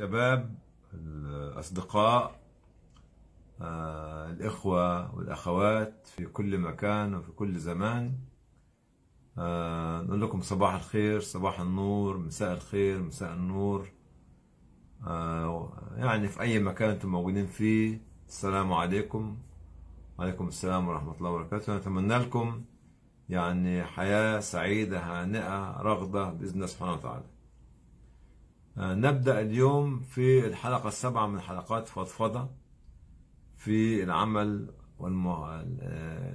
الشباب الأصدقاء آه، الإخوة والأخوات في كل مكان وفي كل زمان آه، نقول لكم صباح الخير صباح النور مساء الخير مساء النور آه، يعني في أي مكان أنتم موجودين فيه السلام عليكم وعليكم السلام ورحمة الله وبركاته نتمنى لكم يعني حياة سعيدة هانئة رغدة بإذن الله سبحانه وتعالى نبدأ اليوم في الحلقة السابعة من حلقات فضفضة في العمل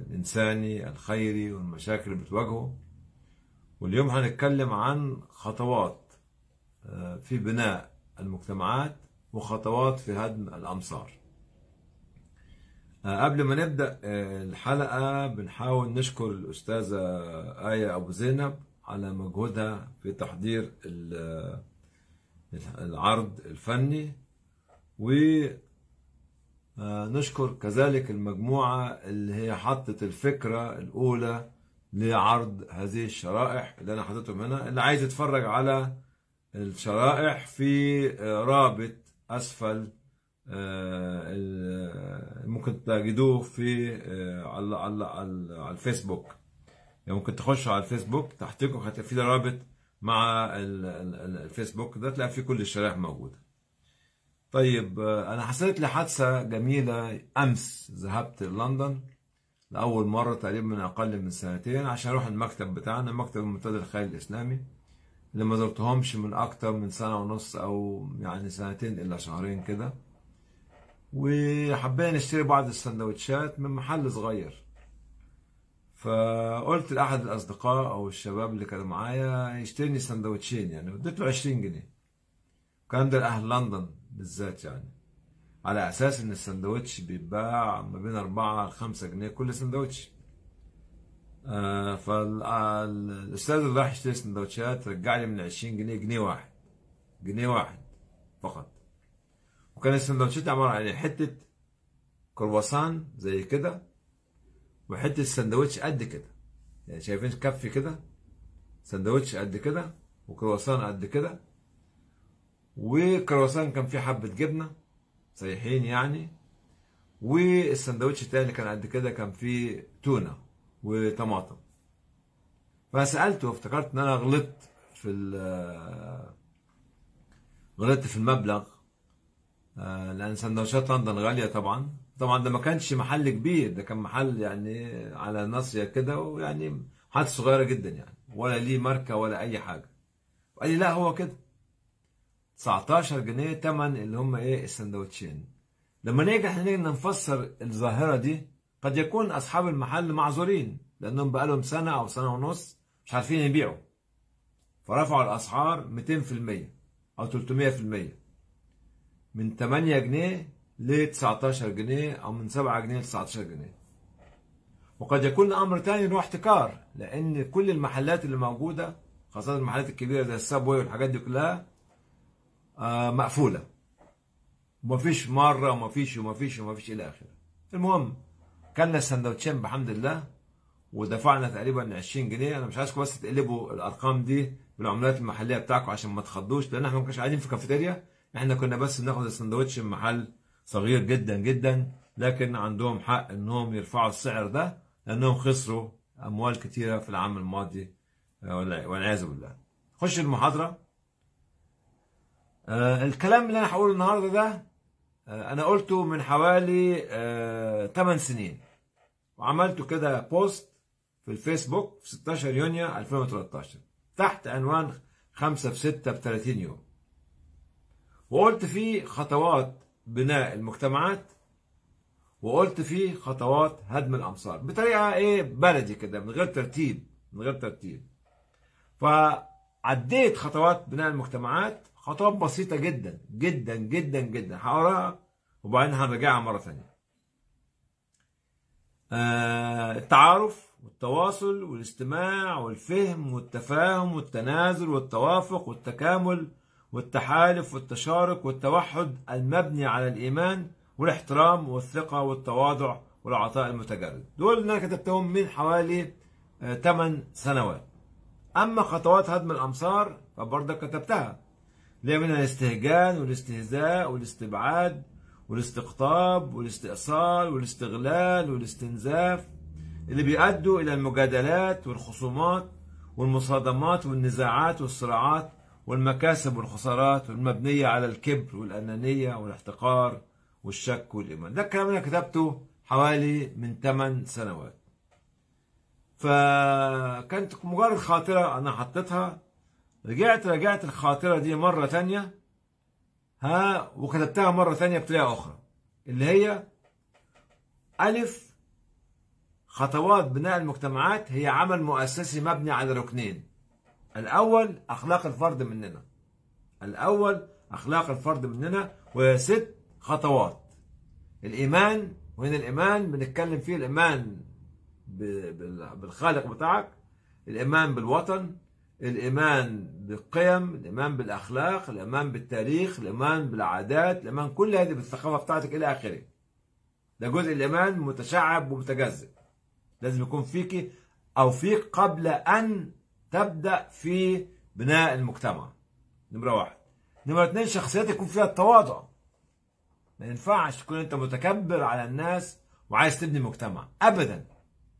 الإنساني الخيري والمشاكل اللي بتواجهه واليوم هنتكلم عن خطوات آه، في بناء المجتمعات وخطوات في هدم الأمصار آه، قبل ما نبدأ آه، الحلقة بنحاول نشكر الأستاذة آية أبو زينب على مجهودها في تحضير العرض الفني ونشكر آه، كذلك المجموعة اللي هي حطت الفكرة الأولى لعرض هذه الشرائح اللي أنا حاطتهم هنا اللي عايز يتفرج على الشرائح في آه، رابط أسفل آه، ممكن تجدوه في على على على الفيسبوك يعني ممكن تخشوا على الفيسبوك تحتكم هتلاقي في رابط مع الفيسبوك ده تلاقي فيه كل الشرائح موجوده طيب آه، انا حصلت لي حادثه جميله امس ذهبت لندن لاول مره تقريبا من اقل من سنتين عشان اروح المكتب بتاعنا مكتب المنتدى الخيري الاسلامي اللي ما زرتهمش من اكتر من سنه ونص او يعني سنتين الا شهرين كده وحبينا نشتري بعض السندوتشات من محل صغير فقلت لاحد الاصدقاء او الشباب اللي كانوا معايا يشتريني سندوتشين يعني اديت له 20 جنيه كان ده لاهل لندن بالذات يعني على اساس ان السندوتش بيتباع ما بين 4 ل 5 جنيه كل سندوتش آه فالاستاذ اللي راح يشتري سندوتشات رجع لي من 20 جنيه جنيه واحد جنيه واحد فقط وكان السندوتشات عباره عن حته كرواسان زي كده وحته السندوتش قد كده يعني شايفين كفي كده سندوتش قد كده وكرواسان قد كده وكرواسان كان فيه حبه جبنه سايحين يعني والسندوتش التاني كان قد كده كان فيه تونه وطماطم فسالته وافتكرت ان انا غلطت في غلطت في المبلغ آه، لان سندوتشات لندن غاليه طبعا طبعا ده ما كانش محل كبير ده كان محل يعني على ناصيه كده ويعني حد صغيره جدا يعني ولا ليه ماركه ولا اي حاجه قال لي لا هو كده 19 جنيه تمن اللي هم ايه السندوتشين لما نيجي احنا نيجي نفسر الظاهره دي قد يكون اصحاب المحل معذورين لانهم بقالهم سنه او سنه ونص مش عارفين يبيعوا فرفعوا الاسعار 200% او 300% من 8 جنيه ل 19 جنيه أو من 7 جنيه ل 19 جنيه وقد يكون أمر ثاني انه احتكار لأن كل المحلات اللي موجودة خاصة المحلات الكبيرة زي السابوي والحاجات دي كلها آه مقفولة ومفيش مرة ومفيش ومفيش ومفيش إلى آخره المهم كلنا السندوتشين بحمد الله ودفعنا تقريبا 20 جنيه انا مش عايزكم بس تقلبوا الارقام دي بالعملات المحليه بتاعكم عشان ما تخضوش لان احنا ما كناش قاعدين في كافيتيريا احنا كنا بس بناخد السندوتش من محل صغير جدا جدا لكن عندهم حق انهم يرفعوا السعر ده لانهم خسروا اموال كثيره في العام الماضي آه، والعياذ بالله. خش المحاضره. آه الكلام اللي انا هقوله النهارده ده آه انا قلته من حوالي آه 8 سنين وعملته كده بوست في الفيسبوك في 16 يونيو 2013 تحت عنوان 5 في 6 ب 30 يوم. وقلت فيه خطوات بناء المجتمعات وقلت فيه خطوات هدم الامصار بطريقه ايه بلدي كده من غير ترتيب من غير ترتيب فعديت خطوات بناء المجتمعات خطوات بسيطة جدا جدا جدا جدا هقراها وبعدين هنرجعها مرة ثانية آه التعارف والتواصل والاستماع والفهم والتفاهم والتنازل والتوافق والتكامل والتحالف والتشارك والتوحد المبني على الإيمان والاحترام والثقة والتواضع والعطاء المتجرد دول اللي أنا كتبتهم من حوالي 8 آه، سنوات أما خطوات هدم الأمصار فبرضك كتبتها اللي منها الاستهجان والاستهزاء والاستبعاد والاستقطاب والاستئصال والاستغلال والاستنزاف اللي بيؤدوا إلى المجادلات والخصومات والمصادمات والنزاعات والصراعات والمكاسب والخسارات والمبنية على الكبر والأنانية والاحتقار والشك والإيمان ده الكلام اللي كتبته حوالي من 8 سنوات فكانت مجرد خاطرة أنا حطيتها رجعت رجعت الخاطرة دي مرة تانية ها وكتبتها مرة تانية بطريقة أخرى اللي هي ألف خطوات بناء المجتمعات هي عمل مؤسسي مبني على ركنين الأول أخلاق الفرد مننا الأول أخلاق الفرد مننا وهي ست خطوات الإيمان وهنا الإيمان بنتكلم فيه الإيمان بالخالق بتاعك الإيمان بالوطن الإيمان بالقيم الإيمان بالأخلاق الإيمان بالتاريخ الإيمان بالعادات الإيمان كل هذه بالثقافة بتاعتك إلى آخره ده جزء الإيمان متشعب ومتجزئ لازم يكون فيك أو فيك قبل أن تبدأ في بناء المجتمع نمرة واحد نمرة اتنين شخصيات يكون فيها التواضع ما ينفعش تكون انت متكبر على الناس وعايز تبني مجتمع ابدا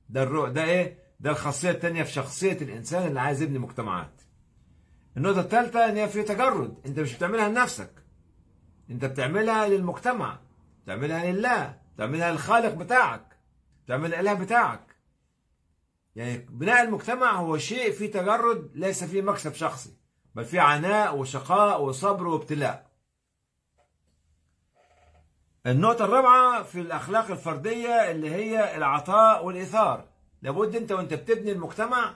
ده الرؤ ده ايه ده الخاصيه الثانيه في شخصيه الانسان اللي عايز يبني مجتمعات النقطه الثالثه ان هي في تجرد انت مش بتعملها لنفسك انت بتعملها للمجتمع بتعملها لله بتعملها للخالق بتاعك بتعمل الاله بتاعك يعني بناء المجتمع هو شيء فيه تجرد ليس فيه مكسب شخصي بل فيه عناء وشقاء وصبر وابتلاء النقطة الرابعة في الأخلاق الفردية اللي هي العطاء والإيثار لابد أنت وأنت بتبني المجتمع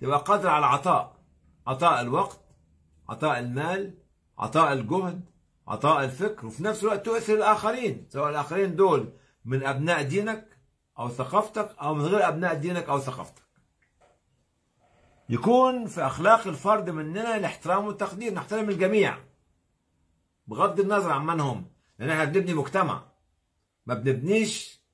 تبقى قادر على العطاء عطاء الوقت عطاء المال عطاء الجهد عطاء الفكر وفي نفس الوقت تؤثر الآخرين سواء الآخرين دول من أبناء دينك او ثقافتك او من غير ابناء دينك او ثقافتك يكون في اخلاق الفرد مننا الاحترام والتقدير نحترم الجميع بغض النظر عن من هم لان احنا بنبني مجتمع ما بنبنيش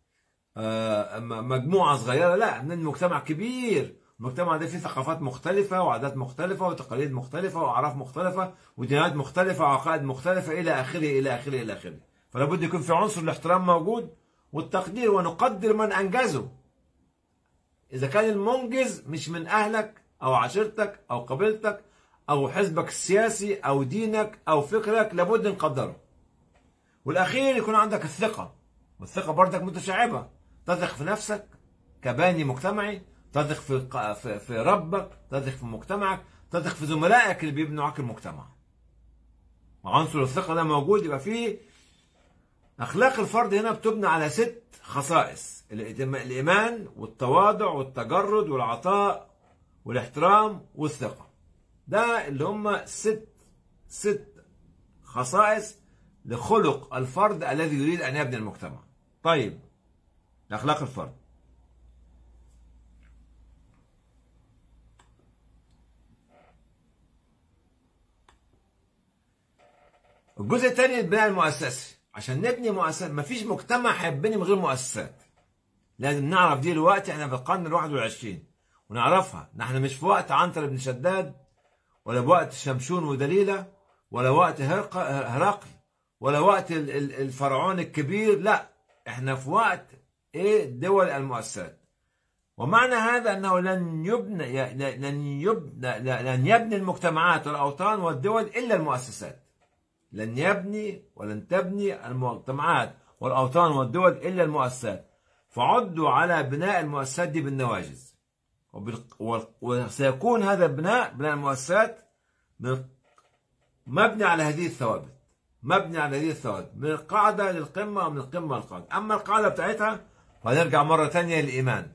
آه، مجموعه صغيره لا بنبني مجتمع كبير المجتمع ده فيه ثقافات مختلفه وعادات مختلفه وتقاليد مختلفه واعراف مختلفه وديانات مختلفه وعقائد مختلفه الى اخره الى اخره الى اخره فلابد يكون في عنصر الاحترام موجود والتقدير ونقدر من أنجزه إذا كان المنجز مش من أهلك أو عشيرتك أو قبيلتك أو حزبك السياسي أو دينك أو فكرك لابد نقدره والأخير يكون عندك الثقة والثقة برضك متشعبة تثق في نفسك كباني مجتمعي تثق في في ربك تثق في مجتمعك تثق في زملائك اللي بيبنوا معاك المجتمع وعنصر الثقة ده موجود يبقى فيه أخلاق الفرد هنا بتبنى على ست خصائص الإيمان والتواضع والتجرد والعطاء والاحترام والثقة ده اللي هم ست ست خصائص لخلق الفرد الذي يريد أن يبني المجتمع طيب أخلاق الفرد الجزء الثاني البناء المؤسسي عشان نبني مؤسسات ما فيش مجتمع هيبني من غير مؤسسات لازم نعرف دي الوقت احنا في القرن ال21 ونعرفها نحن مش في وقت عنتر بن شداد ولا وقت شمشون ودليلة ولا وقت هرقل ولا وقت الفرعون الكبير لا احنا في وقت ايه دول المؤسسات ومعنى هذا انه لن يبنى لن يبنى لن يبني المجتمعات والاوطان والدول الا المؤسسات لن يبني ولن تبني المجتمعات والأوطان والدول إلا المؤسسات فعدوا على بناء المؤسسات دي بالنواجز وسيكون هذا البناء بناء المؤسسات مبني على هذه الثوابت مبني على هذه الثوابت من القاعدة للقمة ومن القمة للقاعدة أما القاعدة بتاعتها فنرجع مرة ثانية للإيمان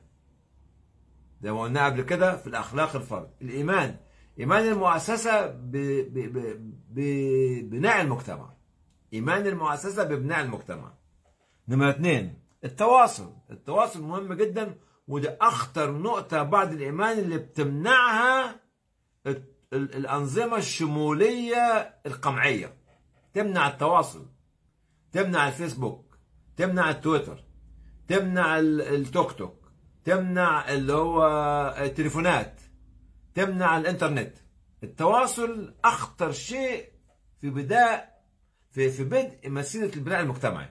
زي ما قلنا قبل كده في الأخلاق الفرد الإيمان إيمان المؤسسة ببناء المجتمع إيمان المؤسسة ببناء المجتمع نمرة اثنين التواصل التواصل مهم جدا وده أخطر نقطة بعد الإيمان اللي بتمنعها الأنظمة الشمولية القمعية تمنع التواصل تمنع الفيسبوك تمنع التويتر تمنع التوك توك تمنع اللي هو التليفونات تمنع الانترنت التواصل اخطر شيء في بداء في, في بدء مسيره البناء المجتمعي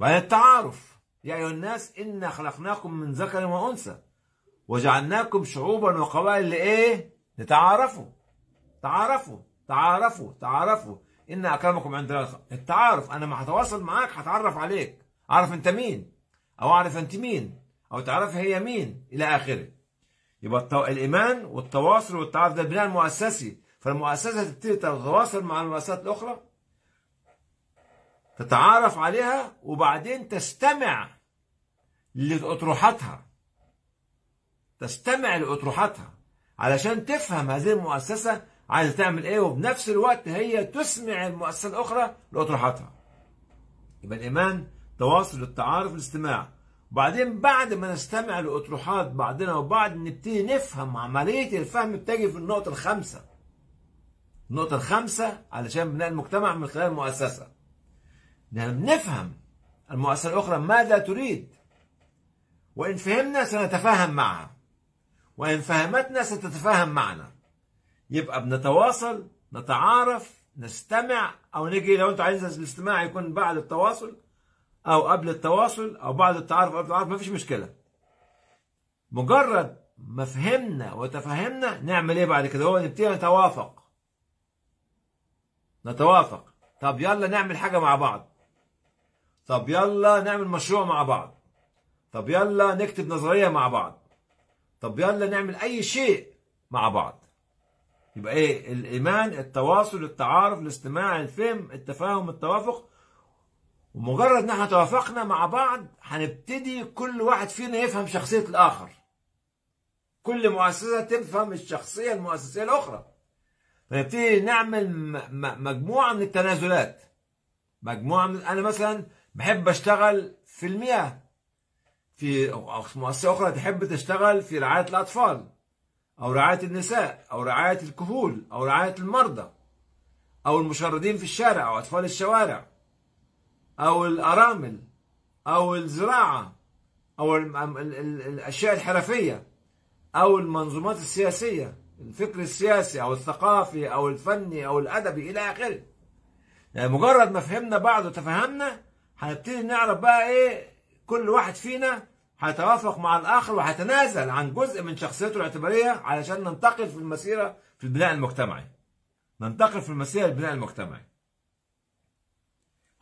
وعلى التعارف يا ايها الناس انا خلقناكم من ذكر وانثى وجعلناكم شعوبا وقبائل لايه لتعارفوا تعارفوا تعارفوا تعارفوا ان اكرمكم عند الله التعارف انا ما هتواصل معاك هتعرف عليك اعرف انت مين او اعرف انت مين او تعرف هي مين الى اخره يبقى الايمان والتواصل والتعارف ده بناء مؤسسي فالمؤسسه تبتدي تتواصل مع المؤسسات الاخرى تتعارف عليها وبعدين تستمع لاطروحاتها تستمع لاطروحاتها علشان تفهم هذه المؤسسه عايزه تعمل ايه وبنفس الوقت هي تسمع المؤسسه الاخرى لاطروحاتها يبقى الايمان تواصل التعارف الاستماع وبعدين بعد ما نستمع لاطروحات بعضنا وبعض نبتدي نفهم عمليه الفهم بتجي في النقطه الخامسه النقطه الخامسه علشان بناء المجتمع من خلال المؤسسه نحن بنفهم المؤسسه الاخرى ماذا تريد وان فهمنا سنتفاهم معها وان فهمتنا ستتفاهم معنا يبقى بنتواصل نتعارف نستمع او نجي لو انت عايزين الاستماع يكون بعد التواصل او قبل التواصل او بعد التعارف او قبل التعارف مفيش مشكله مجرد ما فهمنا وتفهمنا نعمل ايه بعد كده هو نبتدي نتوافق نتوافق طب يلا نعمل حاجه مع بعض طب يلا نعمل مشروع مع بعض طب يلا نكتب نظريه مع بعض طب يلا نعمل اي شيء مع بعض يبقى ايه الايمان التواصل التعارف الاستماع الفهم التفاهم التوافق ومجرد ان احنا توافقنا مع بعض هنبتدي كل واحد فينا يفهم شخصية الآخر كل مؤسسة تفهم الشخصية المؤسسية الأخرى فنبتدي نعمل مجموعة من التنازلات مجموعة من أنا مثلا بحب أشتغل في المياه في مؤسسة أخرى تحب تشتغل في رعاية الأطفال أو رعاية النساء أو رعاية الكهول أو رعاية المرضى أو المشردين في الشارع أو أطفال الشوارع أو الأرامل أو الزراعة أو الأشياء الحرفية أو المنظومات السياسية الفكر السياسي أو الثقافي أو الفني أو الأدبي إلى آخره يعني مجرد ما فهمنا بعض وتفهمنا هنبتدي نعرف بقى إيه كل واحد فينا هيتوافق مع الآخر وهيتنازل عن جزء من شخصيته الاعتبارية علشان ننتقل في المسيرة في البناء المجتمعي ننتقل في المسيرة البناء المجتمعي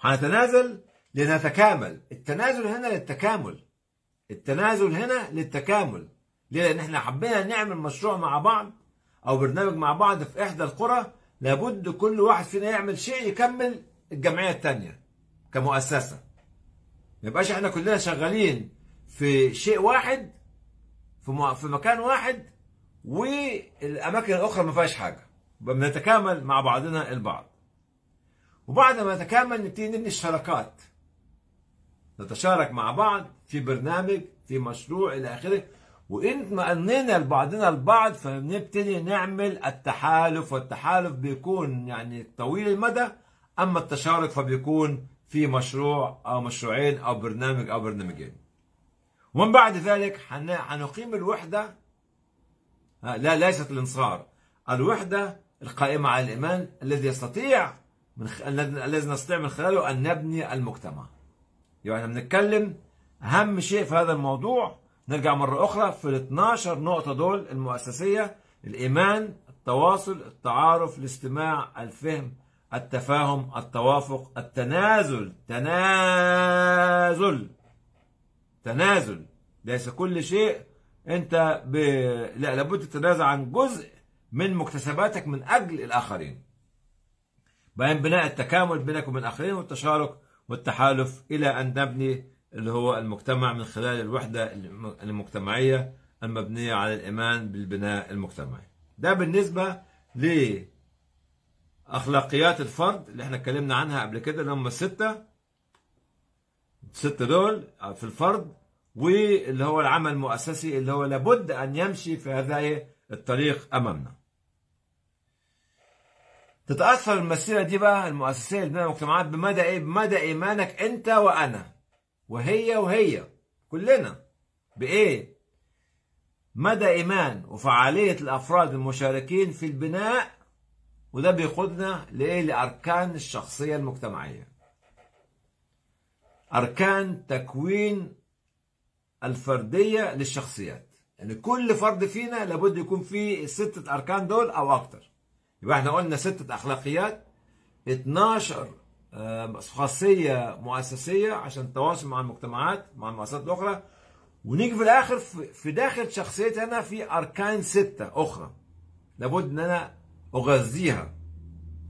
هنتنازل لنتكامل التنازل هنا للتكامل التنازل هنا للتكامل ليه لان احنا حبينا نعمل مشروع مع بعض او برنامج مع بعض في احدى القرى لابد كل واحد فينا يعمل شيء يكمل الجمعيه الثانيه كمؤسسه ما يبقاش احنا كلنا شغالين في شيء واحد في في مكان واحد والاماكن الاخرى ما فيهاش حاجه بنتكامل مع بعضنا البعض وبعد ما نتكامل نبتدي نبني الشراكات نتشارك مع بعض في برنامج في مشروع الى اخره وان اطمأنينا لبعضنا البعض فبنبتدي نعمل التحالف والتحالف بيكون يعني طويل المدى اما التشارك فبيكون في مشروع او مشروعين او برنامج او برنامجين ومن بعد ذلك حنقيم الوحدة لا ليست الانصار الوحدة القائمة على الإيمان الذي يستطيع خ... الذي نستطيع من خلاله أن نبني المجتمع يعني احنا بنتكلم أهم شيء في هذا الموضوع نرجع مرة أخرى في ال 12 نقطة دول المؤسسية الإيمان التواصل التعارف الاستماع الفهم التفاهم التوافق التنازل تنازل تنازل ليس كل شيء انت ب... لا لابد تتنازل عن جزء من مكتسباتك من اجل الاخرين بين بناء التكامل بينك وبين الاخرين والتشارك والتحالف الى ان نبني اللي هو المجتمع من خلال الوحده المجتمعيه المبنيه على الايمان بالبناء المجتمعي. ده بالنسبه لاخلاقيات الفرد اللي احنا اتكلمنا عنها قبل كده اللي هم السته الست دول في الفرد واللي هو العمل المؤسسي اللي هو لابد ان يمشي في هذا الطريق امامنا. تتاثر المسيره دي بقى المؤسسيه لبناء المجتمعات بمدى ايه؟ بمدى ايمانك انت وانا وهي وهي كلنا بايه؟ مدى ايمان وفعاليه الافراد المشاركين في البناء وده بيقودنا لايه؟ لاركان الشخصيه المجتمعيه. اركان تكوين الفرديه للشخصيات. يعني كل فرد فينا لابد يكون فيه الستة أركان دول أو أكتر يبقى احنا قلنا ستة أخلاقيات 12 خاصية مؤسسية عشان التواصل مع المجتمعات مع المؤسسات الأخرى ونيجي في الآخر في داخل شخصيتي أنا في أركان ستة أخرى لابد إن أنا أغذيها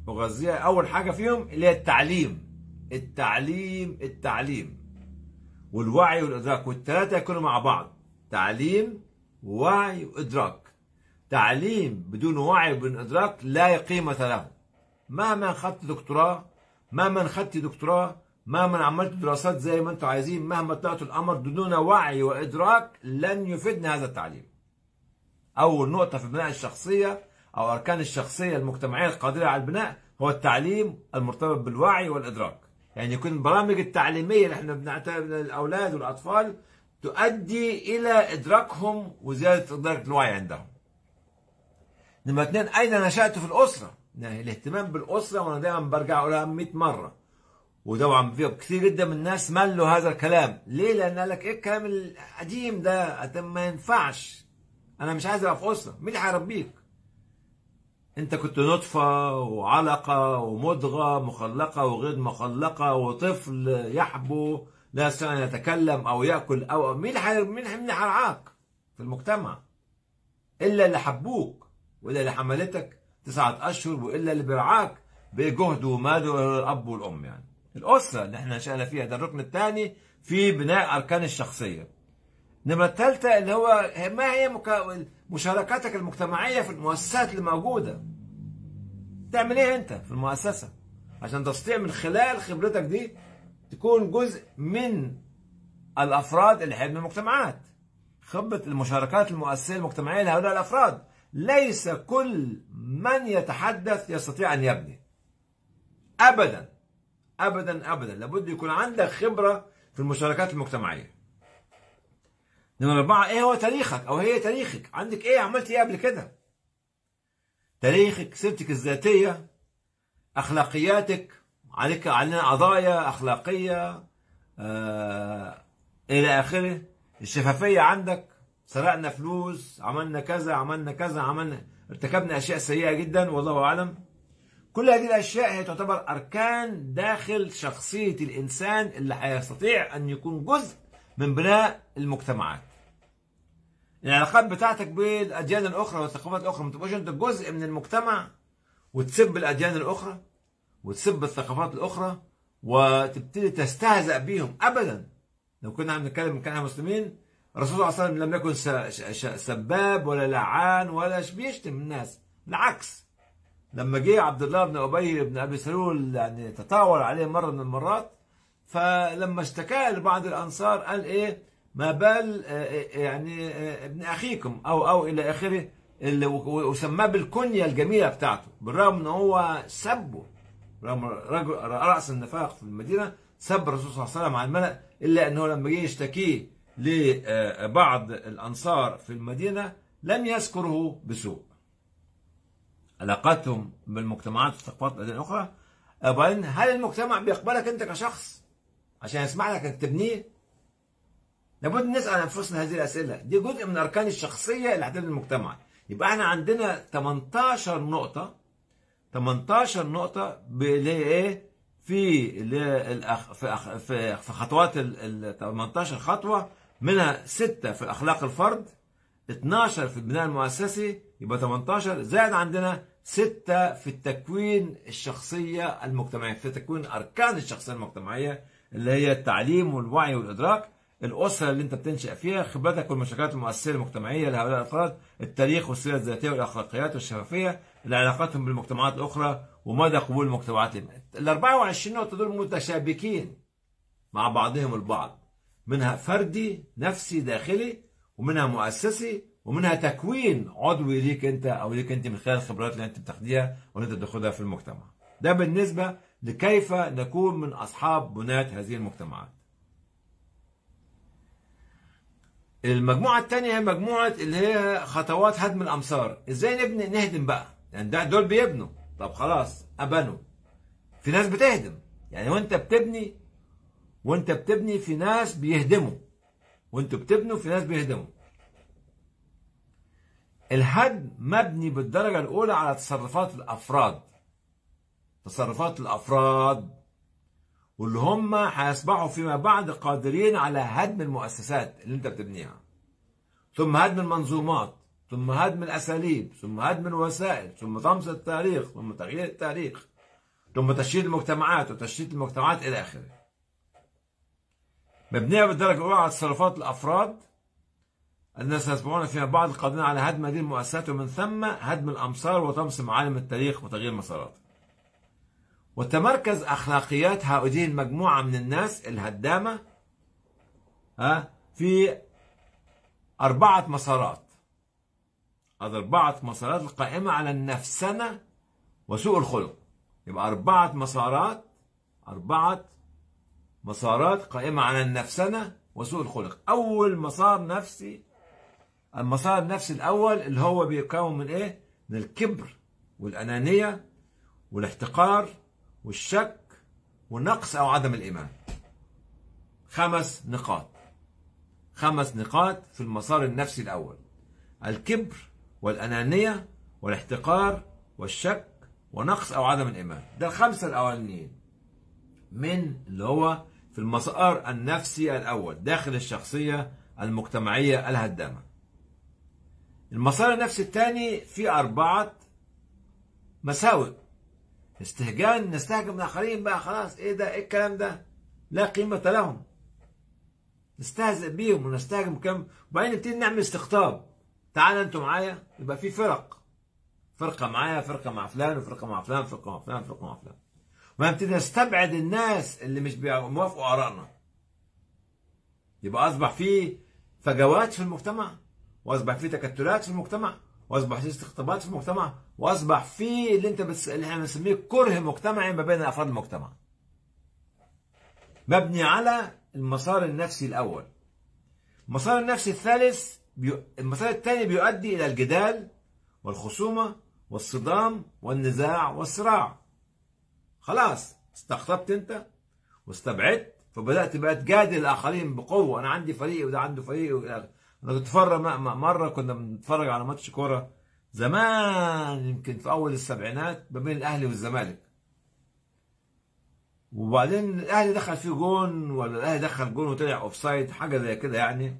أغذيها أول حاجة فيهم اللي هي التعليم التعليم التعليم والوعي والإدراك والثلاثة يكونوا مع بعض تعليم ووعي وإدراك تعليم بدون وعي بدون إدراك لا قيمة له مهما خدت دكتوراه مهما خدت دكتوراه مهما عملت دراسات زي ما انتم عايزين مهما طلعتوا الأمر دون وعي وإدراك لن يفيدنا هذا التعليم أول نقطة في بناء الشخصية أو أركان الشخصية المجتمعية القادرة على البناء هو التعليم المرتبط بالوعي والإدراك يعني يكون البرامج التعليمية اللي احنا بنعتبر الأولاد والأطفال تؤدي إلى إدراكهم وزيادة إدراك الوعي عندهم نمرة اثنين أين نشأت في الأسرة؟ يعني الاهتمام بالأسرة وأنا دايما برجع أقولها 100 مرة وطبعا في كثير جدا من الناس ملوا هذا الكلام ليه؟ لأن قال لك إيه الكلام القديم ده ما ينفعش أنا مش عايز أبقى في أسرة مين اللي هيربيك؟ أنت كنت نطفة وعلقة ومضغة مخلقة وغير مخلقة وطفل يحبو لا يستطيع أن يتكلم أو يأكل أو مين اللي مين اللي هيرعاك في المجتمع؟ إلا اللي حبوك والا اللي حملتك تسعة اشهر والا اللي برعاك بجهد ومال الاب والام يعني الاسره اللي احنا نشأنا فيها ده الركن الثاني في بناء اركان الشخصيه النمره الثالثه اللي هو ما هي مكا... مشاركاتك المجتمعيه في المؤسسات اللي موجوده تعمل ايه انت في المؤسسه عشان تستطيع من خلال خبرتك دي تكون جزء من الافراد اللي هيبنوا المجتمعات خبره المشاركات المؤسسيه المجتمعيه لهؤلاء الافراد ليس كل من يتحدث يستطيع أن يبني أبدا أبدا أبدا لابد يكون عندك خبرة في المشاركات المجتمعية نمرة أربعة إيه هو تاريخك أو هي تاريخك عندك إيه عملت إيه قبل كده تاريخك سيرتك الذاتية أخلاقياتك عليك علينا قضايا أخلاقية آه إلى آخره الشفافية عندك سرقنا فلوس عملنا كذا عملنا كذا عملنا ارتكبنا اشياء سيئه جدا والله اعلم كل هذه الاشياء هي تعتبر اركان داخل شخصيه الانسان اللي هيستطيع ان يكون جزء من بناء المجتمعات العلاقات بتاعتك بالاديان الاخرى والثقافات الاخرى ما تبقاش انت جزء من المجتمع وتسب الاديان الاخرى وتسب الثقافات الاخرى وتبتدي تستهزأ بيهم ابدا لو كنا عم نتكلم كان مسلمين الرسول صلى الله عليه وسلم لم يكن سباب ولا لعان ولا بيشتم الناس بالعكس لما جه عبد الله بن ابي بن ابي سلول يعني تطاول عليه مره من المرات فلما اشتكى لبعض الانصار قال ايه ما بال آه، آه، يعني آه، ابن اخيكم او او الى اخره اللي وسماه بالكنيه الجميله بتاعته بالرغم ان هو سبه رغم رجل راس النفاق في المدينه سب الرسول صلى الله عليه وسلم على الملأ الا انه لما جه يشتكيه لبعض الأنصار في المدينة لم يذكره بسوء علاقاتهم بالمجتمعات والثقافات الأخرى وبعدين هل المجتمع بيقبلك أنت كشخص عشان يسمع لك انك تبنيه لابد نسأل أنفسنا هذه الأسئلة دي جزء من أركان الشخصية اللي هتبني المجتمع يبقى احنا عندنا 18 نقطة 18 نقطة ايه في في في خطوات ال 18 خطوة منها ستة في اخلاق الفرد 12 في البناء المؤسسي يبقى 18 زائد عندنا ستة في التكوين الشخصيه المجتمعيه في تكوين اركان الشخصيه المجتمعيه اللي هي التعليم والوعي والادراك الاسره اللي انت بتنشا فيها خبرتك والمشاركات المؤسسية المجتمعيه لهؤلاء الافراد التاريخ والسيره الذاتيه والاخلاقيات والشفافيه العلاقاتهم بالمجتمعات الاخرى ومدى قبول المجتمعات ال 24 نقطه دول متشابكين مع بعضهم البعض منها فردي نفسي داخلي ومنها مؤسسي ومنها تكوين عضوي ليك انت او ليك انت من خلال الخبرات اللي انت بتاخديها واللي انت بتاخدها في المجتمع. ده بالنسبه لكيف نكون من اصحاب بناة هذه المجتمعات. المجموعه الثانيه هي مجموعه اللي هي خطوات هدم الامصار، ازاي نبني نهدم بقى؟ يعني ده دول بيبنوا، طب خلاص ابنوا. في ناس بتهدم، يعني وانت بتبني وانت بتبني في ناس بيهدموا وانتوا بتبنوا في ناس بيهدموا الهدم مبني بالدرجة الأولى على تصرفات الأفراد تصرفات الأفراد واللي هم هيصبحوا فيما بعد قادرين على هدم المؤسسات اللي انت بتبنيها ثم هدم المنظومات ثم هدم الأساليب ثم هدم الوسائل ثم طمس التاريخ ثم تغيير التاريخ ثم تشييد المجتمعات وتشتيت المجتمعات إلى آخره مبنية بالدرجة الأولى على تصرفات الأفراد الناس يتبعون فيما بعض القادرين على هدم هذه المؤسسات ومن ثم هدم الأمصار وطمس معالم التاريخ وتغيير مسارات وتمركز أخلاقيات هذه المجموعة من الناس الهدامة ها في أربعة مسارات أربعة مسارات القائمة على النفسنة وسوء الخلق يبقى أربعة مسارات أربعة مسارات قائمة على النفسنة وسوء الخلق أول مسار نفسي المسار النفسي الأول اللي هو بيتكون من إيه؟ من الكبر والأنانية والاحتقار والشك والنقص أو عدم الإيمان خمس نقاط خمس نقاط في المسار النفسي الأول الكبر والأنانية والاحتقار والشك ونقص أو عدم الإيمان ده الخمسة الأولانيين من اللي هو في المسار النفسي الأول داخل الشخصية المجتمعية الهدامة المسار النفسي الثاني في أربعة مساوئ استهجان نستهجن الآخرين بقى خلاص إيه ده إيه الكلام ده لا قيمة لهم نستهزئ بيهم ونستهجن كم وبعدين نبتدي نعمل استقطاب تعال أنتوا معايا يبقى في فرق فرقة معايا فرقة مع فلان وفرقة مع فلان فرقة مع فلان فرقة مع فلان, فرقة مع فلان. وهبتدي استبعد الناس اللي مش بيوافقوا آرائنا يبقى أصبح في فجوات في المجتمع وأصبح في تكتلات في المجتمع وأصبح في استقطابات في المجتمع وأصبح في اللي أنت بس اللي احنا بنسميه كره مجتمعي ما بين أفراد المجتمع مبني على المسار النفسي الأول المسار النفسي الثالث بيو... المسار الثاني بيؤدي إلى الجدال والخصومة والصدام والنزاع والصراع خلاص استقطبت انت واستبعدت فبدات بقى تجادل الاخرين بقوه انا عندي فريق وده عنده فريق والى اخره انا كنت اتفرج مره كنا بنتفرج على ماتش كوره زمان يمكن في اول السبعينات ما بين الاهلي والزمالك وبعدين الاهلي دخل فيه جون ولا الاهلي دخل جون وطلع اوف سايد حاجه زي كده يعني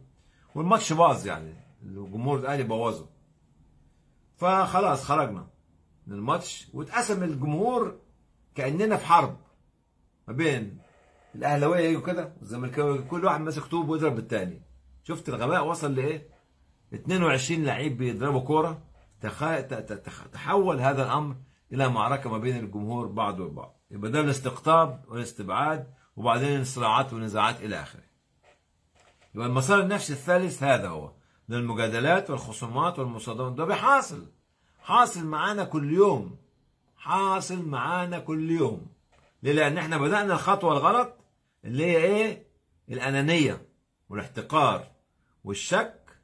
والماتش باظ يعني الجمهور الاهلي بوظه فخلاص خرجنا من الماتش واتقسم الجمهور كاننا في حرب ما بين الاهلاويه يجوا كده والزملكاويه كل واحد ماسك طوب ويضرب الثاني شفت الغباء وصل لايه 22 لعيب بيضربوا كوره تخ... تحول هذا الامر الى معركه ما بين الجمهور بعض وبعض يبقى ده الاستقطاب والاستبعاد وبعدين الصراعات والنزاعات الى اخره يبقى المسار النفسي الثالث هذا هو للمجادلات والخصومات والمصادمات ده بيحاصل حاصل معانا كل يوم حاصل معانا كل يوم ليه لان احنا بدانا الخطوه الغلط اللي هي ايه الانانيه والاحتقار والشك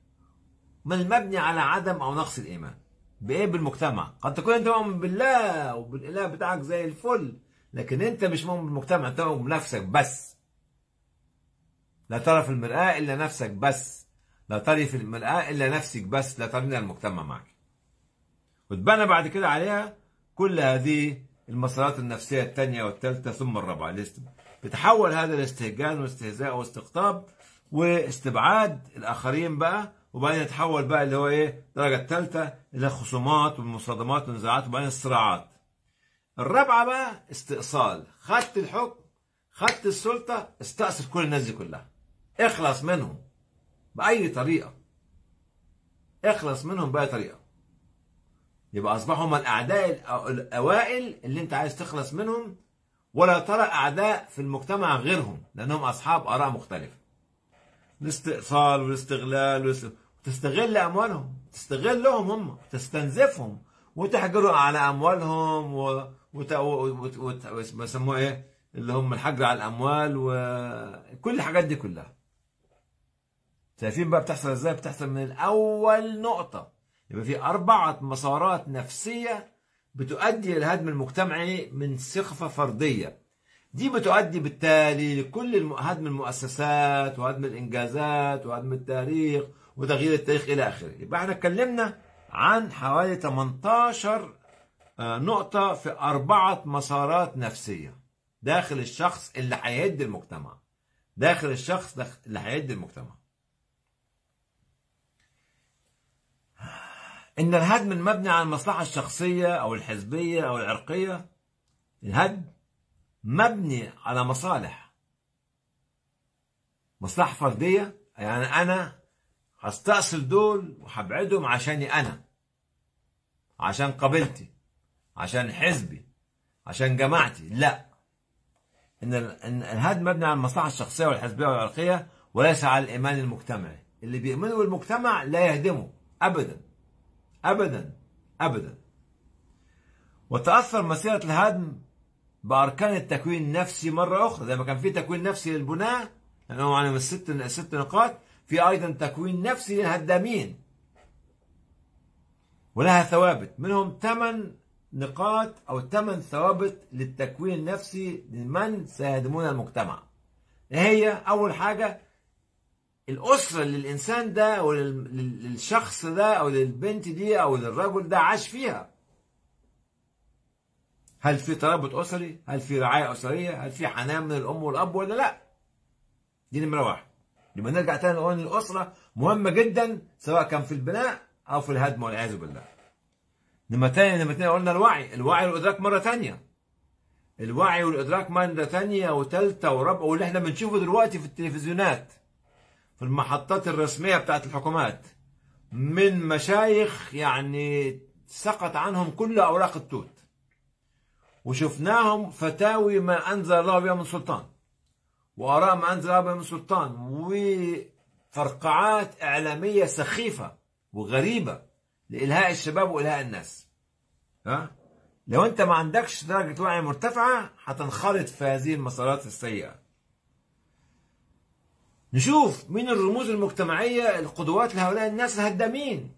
من المبني على عدم او نقص الايمان بايه بالمجتمع قد تكون انت مؤمن بالله وبالاله بتاعك زي الفل لكن انت مش مؤمن بالمجتمع انت مؤمن بنفسك بس لا ترى في المرآة إلا نفسك بس لا تري في المرآة إلا نفسك بس لا ترى المجتمع معك وتبنى بعد كده عليها كل هذه المسارات النفسية الثانية والثالثة ثم الرابعة بتحول هذا الاستهجان واستهزاء واستقطاب واستبعاد الآخرين بقى وبعدين يتحول بقى اللي هو إيه الدرجة الثالثة إلى خصومات والمصادمات والنزاعات وبعدين الصراعات الرابعة بقى استئصال خدت الحكم خدت السلطة استأصل كل الناس دي كلها اخلص منهم بأي طريقة اخلص منهم بأي طريقة يبقى اصبحوا هم الاعداء الاوائل اللي انت عايز تخلص منهم ولا ترى اعداء في المجتمع غيرهم لانهم اصحاب اراء مختلفه الاستئصال والاستغلال وتستغل اموالهم تستغلهم هم تستنزفهم وتحجروا على اموالهم و ويسموه ايه اللي هم الحجر على الاموال وكل الحاجات دي كلها شايفين بقى بتحصل ازاي بتحصل من الاول نقطه يبقى في أربعة مسارات نفسية بتؤدي للهدم المجتمعي من سخفة فردية دي بتؤدي بالتالي لكل هدم المؤسسات وهدم الإنجازات وهدم التاريخ وتغيير التاريخ إلى آخره يبقى احنا اتكلمنا عن حوالي 18 آه، نقطة في أربعة مسارات نفسية داخل الشخص اللي هيهد المجتمع داخل الشخص اللي هيهد المجتمع ان الهدم المبني على المصلحه الشخصيه او الحزبيه او العرقيه الهدم مبني على مصالح مصلحه فرديه يعني انا هستأصل دول وهبعدهم عشاني انا عشان قبيلتي عشان حزبي عشان جماعتي لا ان الهدم مبني على المصلحه الشخصيه والحزبيه والعرقيه وليس على الايمان المجتمعي اللي بيؤمنوا بالمجتمع لا يهدمه ابدا أبدا أبدا وتأثر مسيرة الهدم بأركان التكوين النفسي مرة أخرى زي ما كان في تكوين نفسي للبناء لأنه يعني من الست الست نقاط في أيضا تكوين نفسي للهدامين ولها ثوابت منهم ثمان نقاط أو ثمان ثوابت للتكوين النفسي لمن سيهدمون المجتمع هي أول حاجة الاسره اللي الانسان ده او للشخص ده او للبنت دي او للرجل ده عاش فيها هل في ترابط اسري هل في رعايه اسريه هل في حنان من الام والاب ولا لا دي نمره واحد يبقى نرجع تاني نقول ان الاسره مهمه جدا سواء كان في البناء او في الهدم والعياذ بالله نمره تاني نمره تاني قلنا الوعي الوعي والادراك مره تانية الوعي والادراك مره تانية وثالثه ورابعة واللي احنا بنشوفه دلوقتي في التلفزيونات في المحطات الرسمية بتاعت الحكومات من مشايخ يعني سقط عنهم كل أوراق التوت وشفناهم فتاوي ما أنزل الله بها من سلطان وآراء ما أنزل الله بها من سلطان وفرقعات إعلامية سخيفة وغريبة لإلهاء الشباب وإلهاء الناس ها؟ لو أنت ما عندكش درجة وعي مرتفعة هتنخرط في هذه المسارات السيئة نشوف مين الرموز المجتمعية القدوات لهؤلاء الناس الهدامين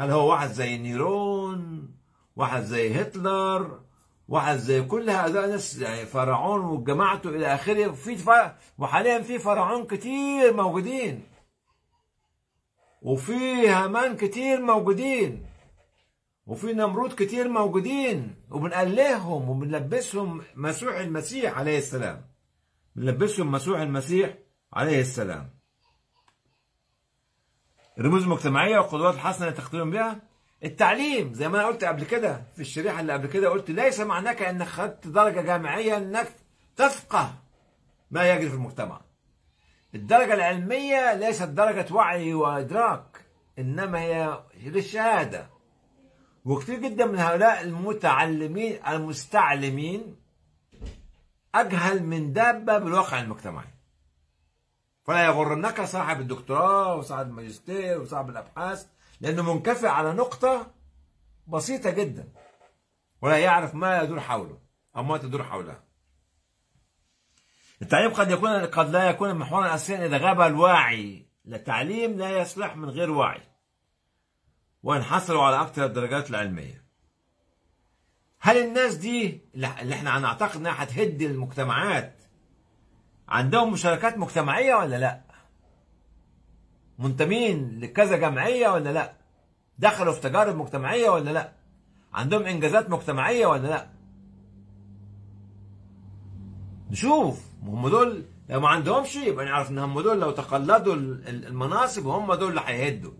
هل هو واحد زي نيرون واحد زي هتلر واحد زي كل هؤلاء الناس يعني فرعون وجماعته إلى آخره وفي وحاليا في فرعون كتير موجودين وفي هامان كتير موجودين وفي نمرود كتير موجودين وبنقلهم وبنلبسهم مسوح المسيح عليه السلام بنلبسهم مسوح المسيح عليه السلام الرموز المجتمعية والقدرات الحسنة اللي تختم بها التعليم زي ما أنا قلت قبل كده في الشريحة اللي قبل كده قلت ليس معناك أنك خدت درجة جامعية أنك تفقه ما يجري في المجتمع الدرجة العلمية ليست درجة وعي وإدراك إنما هي للشهادة وكثير جدا من هؤلاء المتعلمين المستعلمين أجهل من دابة بالواقع المجتمعي فلا يغرنك صاحب الدكتوراه وصاحب الماجستير وصاحب الابحاث لانه منكفئ على نقطه بسيطه جدا ولا يعرف ما يدور حوله او ما تدور حولها التعليم قد يكون قد لا يكون محورا اساسيا اذا غاب الواعي التعليم لا يصلح من غير وعي وان حصلوا على اكثر الدرجات العلميه هل الناس دي اللي احنا هنعتقد انها هتهد المجتمعات عندهم مشاركات مجتمعية ولا لا منتمين لكذا جمعية ولا لا دخلوا في تجارب مجتمعية ولا لا عندهم إنجازات مجتمعية ولا لا نشوف هم دول لو ما عندهمش يبقى نعرف ان هم دول لو تقلدوا المناصب هم دول اللي هيهدوا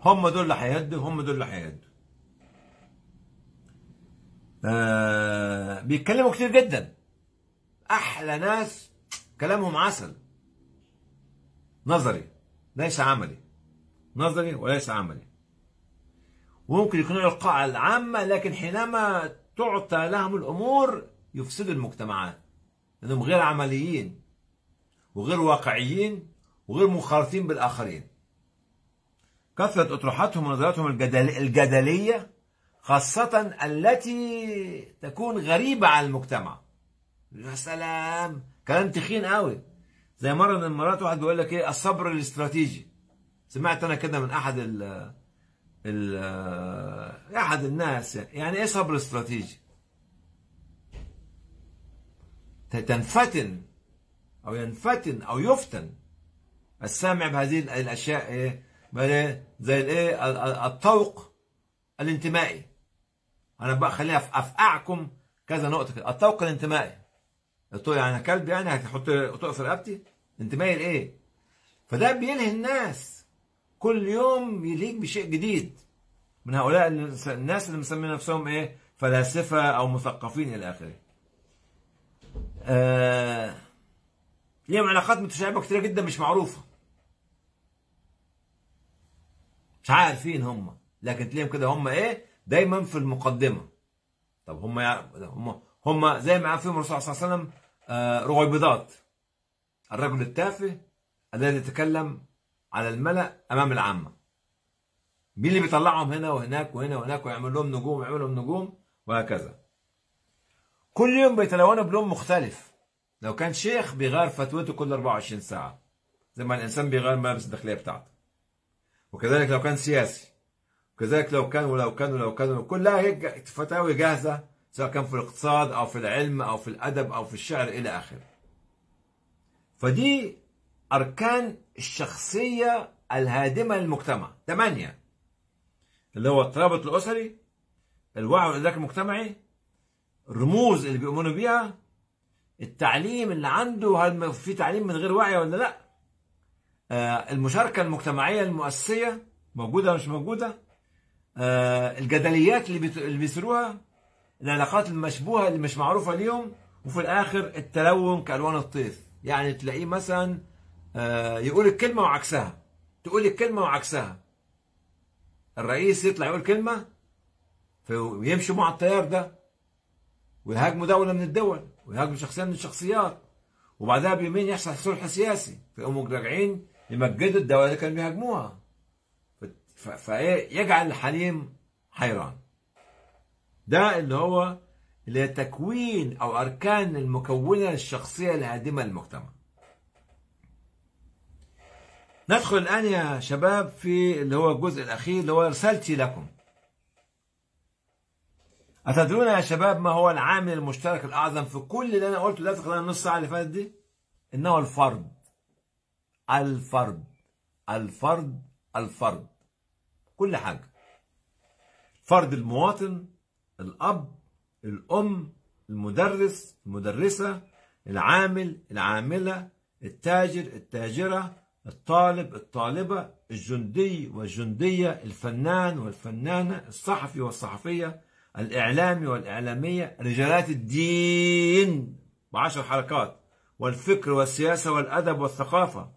هم دول اللي هيهدوا هم دول اللي هيهدوا آه بيتكلموا كتير جدا احلى ناس كلامهم عسل نظري ليس عملي نظري وليس عملي وممكن يكونوا القاعة العامة لكن حينما تعطى لهم الأمور يفسدوا المجتمعات لأنهم غير عمليين وغير واقعيين وغير منخرطين بالآخرين كثرة أطروحاتهم ونظراتهم الجدلية خاصة التي تكون غريبة على المجتمع يا سلام كلام تخين قوي زي مره من المرات واحد بيقول لك ايه الصبر الاستراتيجي سمعت انا كده من احد ال ال احد الناس يعني, يعني ايه صبر استراتيجي تنفتن او ينفتن او يفتن السامع بهذه الاشياء ايه, إيه؟ زي الايه الطوق الانتمائي انا بقى خليني افقعكم كذا نقطه كده الطوق الانتمائي يعني كلب يعني هتحط تقصر رقبتي انت مايل ايه فده بيلهي الناس كل يوم يليق بشيء جديد من هؤلاء الناس اللي مسمين نفسهم ايه فلاسفه او مثقفين الى اخره آه ليهم علاقات متشعبه كتير جدا مش معروفه مش عارفين هم لكن تلاقيهم كده هم ايه دايما في المقدمه طب هم هم هم زي ما قال فيهم الرسول صلى الله عليه وسلم آه، رغيبضات الرجل التافه الذي يتكلم على الملأ أمام العامة مين اللي بيطلعهم هنا وهناك وهنا وهناك ويعمل لهم نجوم ويعمل لهم نجوم وهكذا كل يوم بيتلونوا بلون مختلف لو كان شيخ بيغير فتوته كل 24 ساعة زي ما الإنسان بيغير ملابس الداخلية بتاعته وكذلك لو كان سياسي وكذلك لو كان ولو كان, ولو كان كلها هيك فتاوي جاهزة سواء كان في الاقتصاد أو في العلم أو في الأدب أو في الشعر إلى آخره فدي أركان الشخصية الهادمة للمجتمع ثمانية اللي هو الترابط الأسري الوعي والإدراك المجتمعي الرموز اللي بيؤمنوا بيها التعليم اللي عنده هل في تعليم من غير وعي ولا لا آه المشاركة المجتمعية المؤسسية موجودة ولا مش موجودة آه الجدليات اللي, بيثروها العلاقات المشبوهة اللي مش معروفة ليهم وفي الآخر التلون كألوان الطيف يعني تلاقيه مثلا آه، يقول الكلمة وعكسها تقول الكلمة وعكسها الرئيس يطلع يقول كلمة ويمشي مع التيار ده ويهاجموا دولة من الدول ويهاجموا شخصية من الشخصيات وبعدها بيومين يحصل صلح سياسي فيقوموا راجعين يمجدوا الدولة اللي كانوا بيهاجموها فايه يجعل الحليم حيران ده اللي هو اللي هي تكوين أو أركان المكونة الشخصيه الهادمة للمجتمع ندخل الآن يا شباب في اللي هو الجزء الأخير اللي هو رسالتي لكم أتدرون يا شباب ما هو العامل المشترك الأعظم في كل اللي أنا قلته ده خلال النص ساعة اللي فاتت دي؟ إنه الفرد. الفرد الفرد الفرد كل حاجة فرد المواطن الأب الأم المدرس المدرسة العامل العاملة التاجر التاجرة الطالب الطالبة الجندي والجندية الفنان والفنانة الصحفي والصحفية الإعلامي والإعلامية رجالات الدين بعشر حركات والفكر والسياسة والأدب والثقافة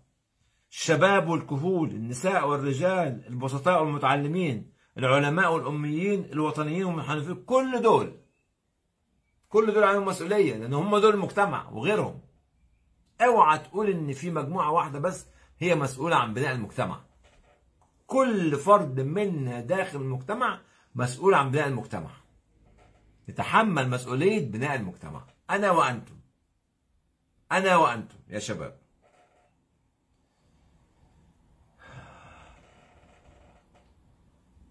الشباب والكهول النساء والرجال البسطاء والمتعلمين العلماء والأميين الوطنيين والمحنفين كل دول كل دول عليهم مسؤولية لأن هم دول المجتمع وغيرهم اوعى تقول إن في مجموعة واحدة بس هي مسؤولة عن بناء المجتمع كل فرد منا داخل المجتمع مسؤول عن بناء المجتمع نتحمل مسؤولية بناء المجتمع أنا وأنتم أنا وأنتم يا شباب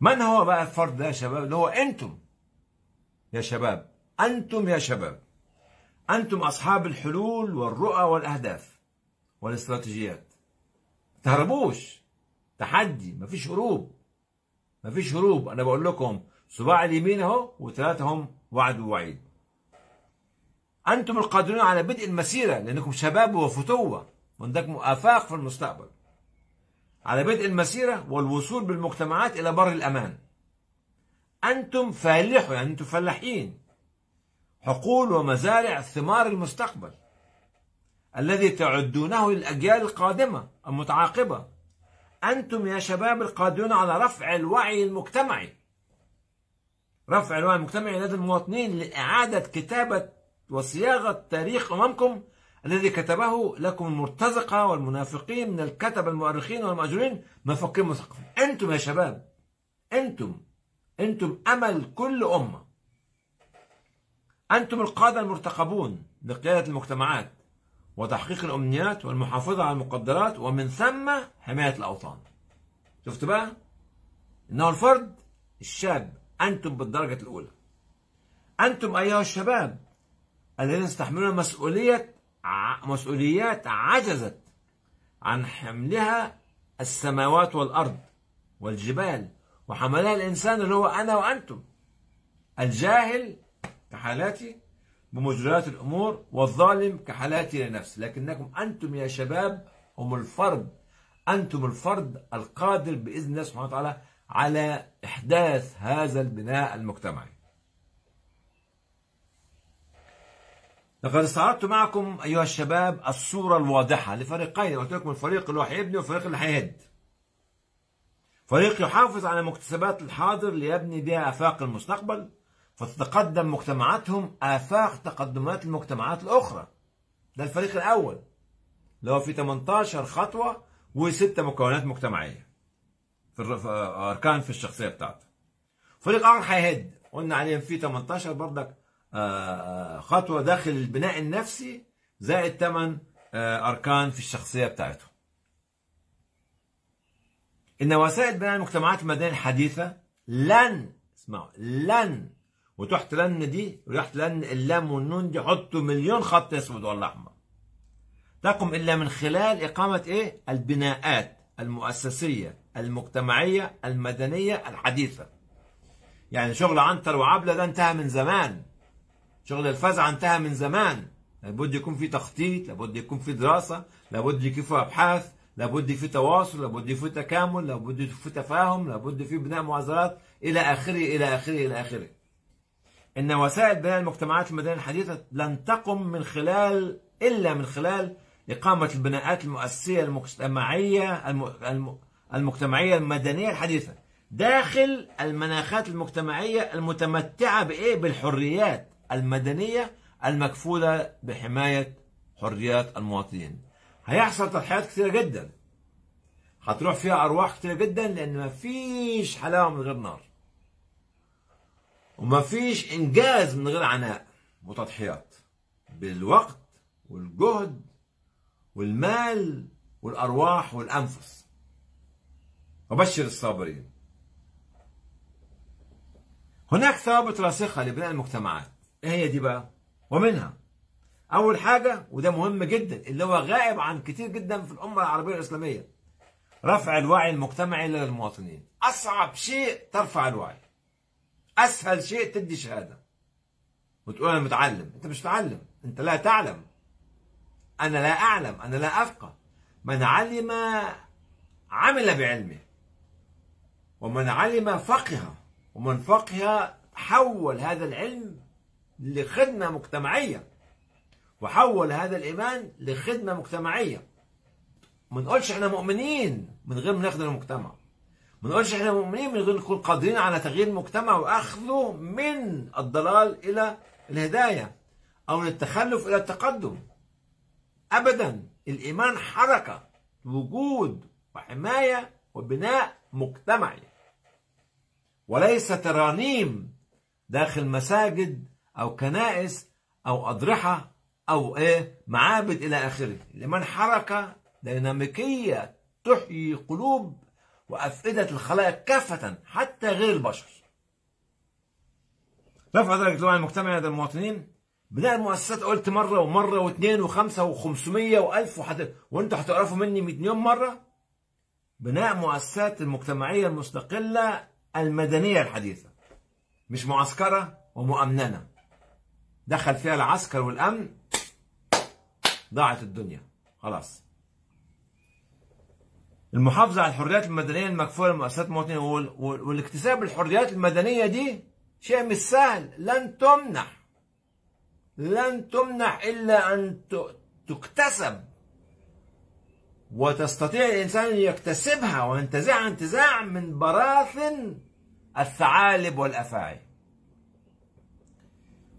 من هو بقى الفرد ده يا شباب اللي هو انتم يا شباب انتم يا شباب انتم اصحاب الحلول والرؤى والاهداف والاستراتيجيات تهربوش تحدي مفيش هروب مفيش هروب انا بقول لكم صباع اليمين اهو وثلاثه هم وعد ووعيد انتم القادرون على بدء المسيره لانكم شباب وفتوه وعندكم افاق في المستقبل على بدء المسيرة والوصول بالمجتمعات إلى بر الأمان أنتم فالحوا يعني أنتم فلاحين حقول ومزارع ثمار المستقبل الذي تعدونه للأجيال القادمة المتعاقبة أنتم يا شباب القادرون على رفع الوعي المجتمعي رفع الوعي المجتمعي لدى المواطنين لإعادة كتابة وصياغة تاريخ أمامكم الذي كتبه لكم المرتزقة والمنافقين من الكتب المؤرخين والمأجورين مفكرين مثقفين أنتم يا شباب أنتم أنتم أمل كل أمة أنتم القادة المرتقبون لقيادة المجتمعات وتحقيق الأمنيات والمحافظة على المقدرات ومن ثم حماية الأوطان شفت بقى إنه الفرد الشاب أنتم بالدرجة الأولى أنتم أيها الشباب الذين تستحملون مسؤولية مسؤوليات عجزت عن حملها السماوات والأرض والجبال وحملها الإنسان اللي هو أنا وأنتم الجاهل كحالاتي بمجريات الأمور والظالم كحالاتي لنفسي لكنكم أنتم يا شباب هم الفرد أنتم الفرد القادر بإذن الله سبحانه وتعالى على إحداث هذا البناء المجتمعي لقد استعرضت معكم ايها الشباب الصوره الواضحه لفريقين قلت لكم الفريق اللي هو هيبني والفريق اللي هيهد فريق يحافظ على مكتسبات الحاضر ليبني بها افاق المستقبل فتتقدم مجتمعاتهم افاق تقدمات المجتمعات الاخرى ده الفريق الاول اللي هو في 18 خطوه وستة مكونات مجتمعيه في اركان في الشخصيه بتاعته فريق اخر هيهد قلنا عليه في 18 برضك خطوه داخل البناء النفسي زائد ثمان آه، اركان في الشخصيه بتاعتهم. ان وسائل بناء المجتمعات المدنيه الحديثه لن اسمعوا لن وتحت لن دي وتحت لن اللام والنون دي حطوا مليون خط اسود ولا احمر. تقم الا من خلال اقامه ايه؟ البناءات المؤسسيه المجتمعيه المدنيه الحديثه. يعني شغل عنتر وعبله ده انتهى من زمان شغل الفزع انتهى من زمان لابد يكون في تخطيط لابد يكون في دراسة لابد يكون في أبحاث لابد في تواصل لابد في تكامل لابد في تفاهم لابد في بناء معزلات إلى آخره إلى آخره إلى آخره إن وسائل بناء المجتمعات المدنية الحديثة لن تقم من خلال إلا من خلال إقامة البناءات المؤسسية المجتمعية المجتمعية المدنية الحديثة داخل المناخات المجتمعية المتمتعة بإيه بالحريات المدنية المكفولة بحماية حريات المواطنين هيحصل تضحيات كثيرة جدا هتروح فيها أرواح كثيرة جدا لأن ما فيش حلاوة من غير نار وما فيش إنجاز من غير عناء وتضحيات بالوقت والجهد والمال والأرواح والأنفس وبشر الصابرين هناك ثوابت راسخة لبناء المجتمعات ايه هي دي بقى ومنها اول حاجه وده مهم جدا اللي هو غائب عن كتير جدا في الامه العربيه الاسلاميه رفع الوعي المجتمعي للمواطنين اصعب شيء ترفع الوعي اسهل شيء تدي شهاده وتقول انا متعلم انت مش متعلم انت لا تعلم انا لا اعلم انا لا افقه من علم عمل بعلمه ومن علم فقه ومن فقه حول هذا العلم لخدمة مجتمعية وحول هذا الإيمان لخدمة مجتمعية ما نقولش احنا مؤمنين من غير ما نخدم المجتمع ما نقولش احنا مؤمنين من غير نكون قادرين على تغيير المجتمع واخذه من الضلال الى الهدايه او من التخلف الى التقدم ابدا الايمان حركه وجود وحمايه وبناء مجتمعي وليس ترانيم داخل مساجد أو كنائس أو أضرحة أو إيه معابد إلى آخره لمن حركة ديناميكية تحيي قلوب وأفئدة الخلائق كافة حتى غير البشر رفع درجة الوعي المجتمعي لدى المواطنين بناء المؤسسات قلت مرة ومرة واثنين وخمسة وخمسمية وألف وحت... وأنتوا هتعرفوا مني 100 يوم مرة بناء مؤسسات المجتمعية المستقلة المدنية الحديثة مش معسكرة ومؤمنة دخل فيها العسكر والامن ضاعت الدنيا خلاص المحافظة على الحريات المدنية المكفولة لمؤسسات المواطنين والاكتساب الحريات المدنية دي شيء مش سهل لن تمنح لن تمنح إلا أن تكتسب وتستطيع الإنسان أن يكتسبها وينتزعها انتزاع من براثن الثعالب والأفاعي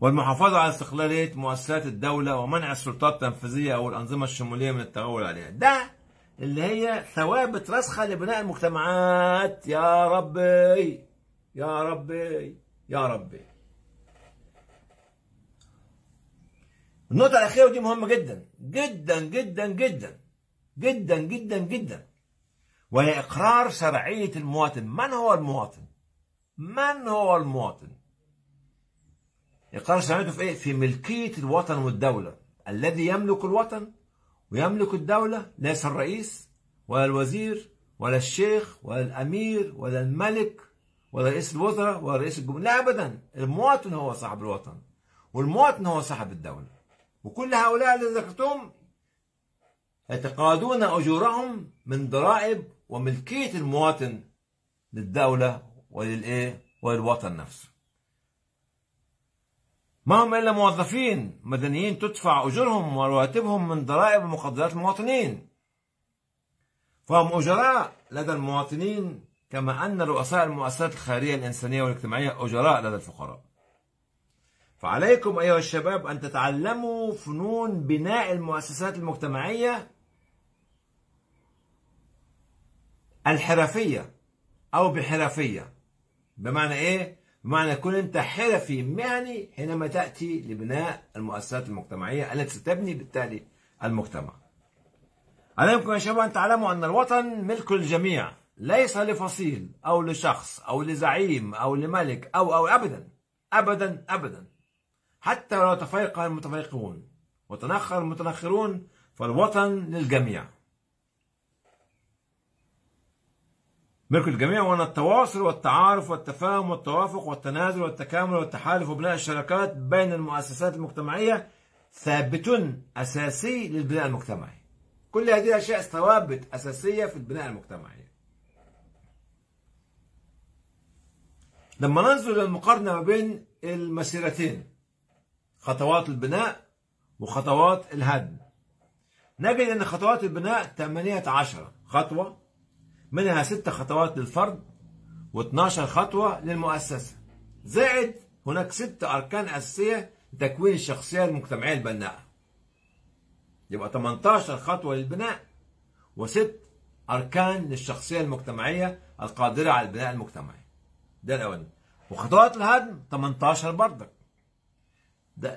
والمحافظة على استقلالية مؤسسات الدولة ومنع السلطات التنفيذية أو الأنظمة الشمولية من التغول عليها ده اللي هي ثوابت راسخة لبناء المجتمعات يا ربي يا ربي يا ربي النقطة الأخيرة ودي مهمة جدا جدا جدا جدا جدا جدا جدا وهي إقرار شرعية المواطن من هو المواطن؟ من هو المواطن؟ القرار شرعيته في ايه؟ في ملكيه الوطن والدوله الذي يملك الوطن ويملك الدوله ليس الرئيس ولا الوزير ولا الشيخ ولا الامير ولا الملك ولا رئيس الوزراء ولا رئيس الجمهوريه لا ابدا المواطن هو صاحب الوطن والمواطن هو صاحب الدوله وكل هؤلاء اللي ذكرتهم يتقاضون اجورهم من ضرائب وملكيه المواطن للدوله وللايه وللوطن نفسه ما هم إلا موظفين مدنيين تدفع أجورهم ورواتبهم من ضرائب ومقدرات المواطنين فهم أجراء لدى المواطنين كما أن رؤساء المؤسسات الخيرية الإنسانية والاجتماعية أجراء لدى الفقراء فعليكم أيها الشباب أن تتعلموا فنون بناء المؤسسات المجتمعية الحرفية أو بحرفية بمعنى إيه؟ بمعنى كن أنت حرفي مهني حينما تأتي لبناء المؤسسات المجتمعية التي ستبني بالتالي المجتمع عليكم يا شباب أن تعلموا أن الوطن ملك الجميع ليس لفصيل أو لشخص أو لزعيم أو لملك أو أو أبدا أبدا أبدا حتى لو تفرق المتفرقون وتنخر المتنخرون فالوطن للجميع ملك الجميع وأن التواصل والتعارف والتفاهم والتوافق والتنازل والتكامل والتحالف وبناء الشراكات بين المؤسسات المجتمعية ثابت أساسي للبناء المجتمعي كل هذه الأشياء ثوابت أساسية في البناء المجتمعي لما ننظر للمقارنه ما بين المسيرتين خطوات البناء وخطوات الهدم نجد أن خطوات البناء 18 خطوة منها ست خطوات للفرد و12 خطوة للمؤسسة زائد هناك ست أركان أساسية لتكوين الشخصية المجتمعية البناءة يبقى 18 خطوة للبناء وست أركان للشخصية المجتمعية القادرة على البناء المجتمعي ده الأولاني وخطوات الهدم 18 برضك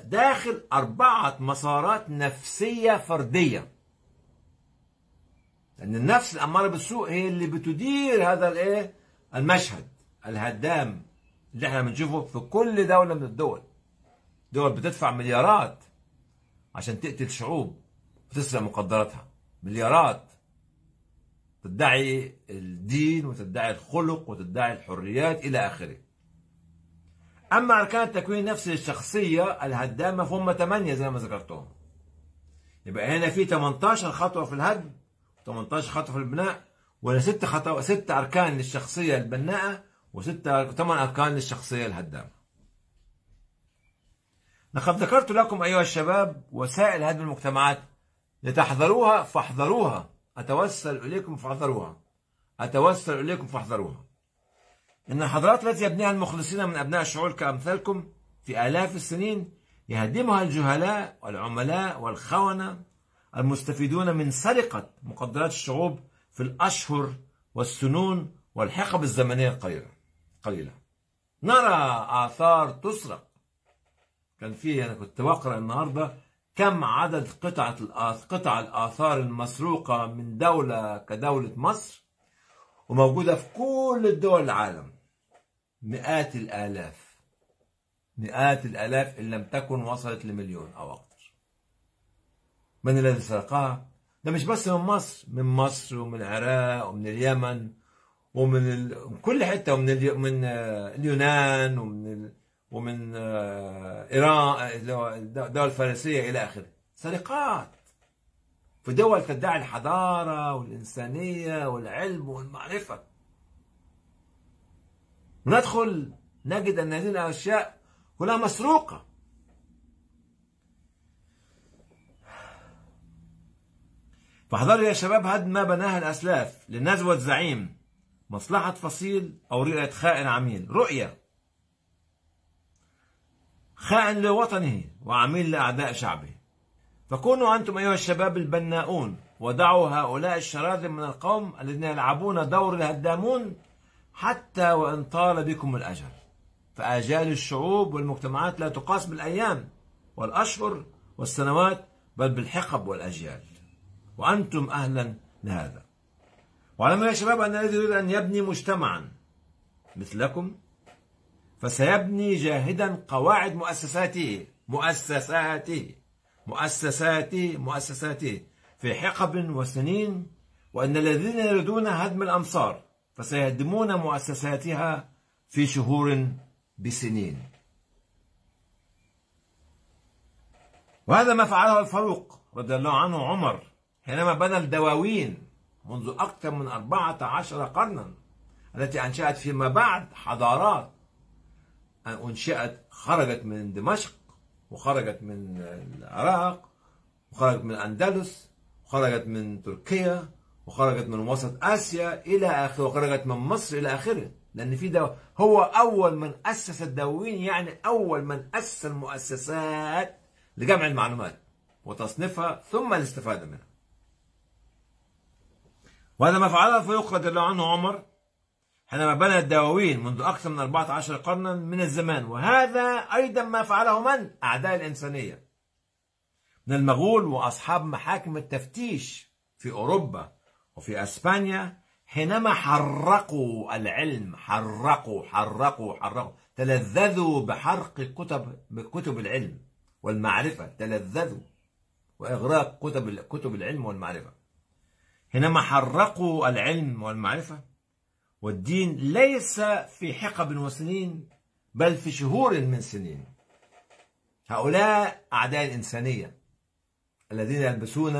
داخل أربعة مسارات نفسية فردية لأن النفس الأمارة بالسوء هي اللي بتدير هذا الإيه؟ المشهد الهدام اللي احنا بنشوفه في كل دولة من الدول. دول بتدفع مليارات عشان تقتل شعوب وتسرق مقدراتها، مليارات. تدعي الدين وتدعي الخلق وتدعي الحريات إلى آخره. أما أركان التكوين النفسي الشخصيه الهدامة فهم ثمانية زي ما ذكرتهم. يبقى هنا في 18 خطوة في الهدم 18 خطوه في البناء ولا ست خطوات ست اركان للشخصيه البناءه وست ثمان اركان للشخصيه الهدامه. لقد ذكرت لكم ايها الشباب وسائل هدم المجتمعات لتحذروها فاحذروها اتوسل اليكم فاحذروها اتوسل اليكم فاحذروها. ان الحضارات التي يبنيها المخلصين من ابناء الشعوب كامثالكم في الاف السنين يهدمها الجهلاء والعملاء والخونه المستفيدون من سرقة مقدرات الشعوب في الأشهر والسنون والحقب الزمنية القليلة قليلة نرى آثار تسرق كان فيه أنا كنت بقرأ النهاردة كم عدد قطعة قطع الآثار المسروقة من دولة كدولة مصر وموجودة في كل الدول العالم مئات الآلاف مئات الآلاف إن لم تكن وصلت لمليون أو أقل من الذي سرقها؟ ده مش بس من مصر من مصر ومن العراق ومن اليمن ومن ال... كل حته ومن ال... من آه، اليونان ومن ال... ومن آه، ايران الدول الفارسيه الى اخره سرقات في دول تدعي الحضاره والانسانيه والعلم والمعرفه ندخل نجد ان هذه الاشياء كلها مسروقه فاحذروا يا شباب هد ما بناها الأسلاف للنزوة الزعيم مصلحة فصيل أو رؤية خائن عميل رؤية خائن لوطنه وعميل لأعداء شعبه فكونوا أنتم أيها الشباب البناؤون ودعوا هؤلاء الشراذم من القوم الذين يلعبون دور الهدامون حتى وإن طال بكم الأجل فآجال الشعوب والمجتمعات لا تقاس بالأيام والأشهر والسنوات بل بالحقب والأجيال وأنتم أهلا لهذا واعلموا يا شباب أن الذي يريد أن يبني مجتمعا مثلكم فسيبني جاهدا قواعد مؤسساته مؤسساته مؤسساته مؤسساته في حقب وسنين وأن الذين يريدون هدم الأمصار فسيهدمون مؤسساتها في شهور بسنين وهذا ما فعله الفاروق رضي الله عنه عمر حينما بنى الدواوين منذ أكثر من 14 قرنا التي أنشأت فيما بعد حضارات أنشأت خرجت من دمشق وخرجت من العراق وخرجت من الأندلس وخرجت من تركيا وخرجت من وسط آسيا إلى آخره وخرجت من مصر إلى آخره لأن في دو... هو أول من أسس الدواوين يعني أول من أسس المؤسسات لجمع المعلومات وتصنيفها ثم الاستفادة منها وهذا ما فعله فيوق رضي الله عنه عمر حينما بنى الدواوين منذ أكثر من 14 قرنا من الزمان وهذا أيضا ما فعله من؟ أعداء الإنسانية من المغول وأصحاب محاكم التفتيش في أوروبا وفي أسبانيا حينما حرقوا العلم حرقوا حرقوا حرقوا تلذذوا بحرق كتب كتب العلم والمعرفة تلذذوا وإغراق كتب كتب العلم والمعرفة حينما حرقوا العلم والمعرفة والدين ليس في حقب وسنين بل في شهور من سنين هؤلاء أعداء الإنسانية الذين يلبسون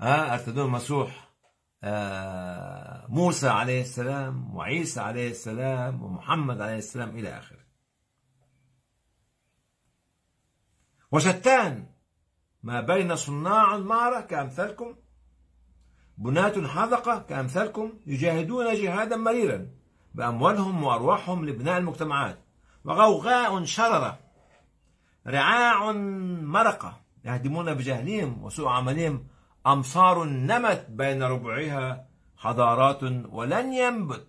آه، يرتدون مسوح آه، موسى عليه السلام وعيسى عليه السلام ومحمد عليه السلام إلى آخره وشتان ما بين صناع المعركة أمثالكم بناة حذقة كأمثالكم يجاهدون جهادا مريرا بأموالهم وأرواحهم لبناء المجتمعات وغوغاء شررة رعاع مرقة يهدمون بجهلهم وسوء عملهم أمصار نمت بين ربعها حضارات ولن ينبت